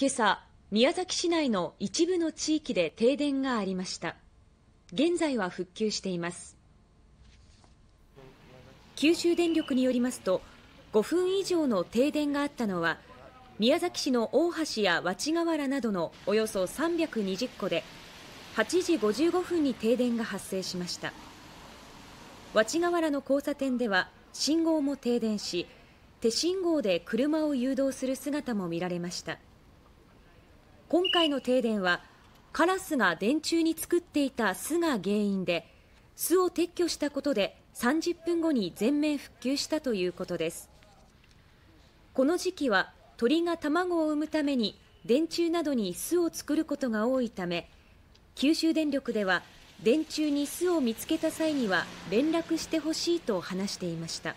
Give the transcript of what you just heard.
今朝宮崎市内の一部の地域で停電がありました現在は復旧しています九州電力によりますと5分以上の停電があったのは宮崎市の大橋や和川原などのおよそ320戸で8時55分に停電が発生しました和川原の交差点では信号も停電し手信号で車を誘導する姿も見られました今回の停電はカラスが電柱に作っていた巣が原因で巣を撤去したことで30分後に全面復旧したということですこの時期は鳥が卵を産むために電柱などに巣を作ることが多いため九州電力では電柱に巣を見つけた際には連絡してほしいと話していました。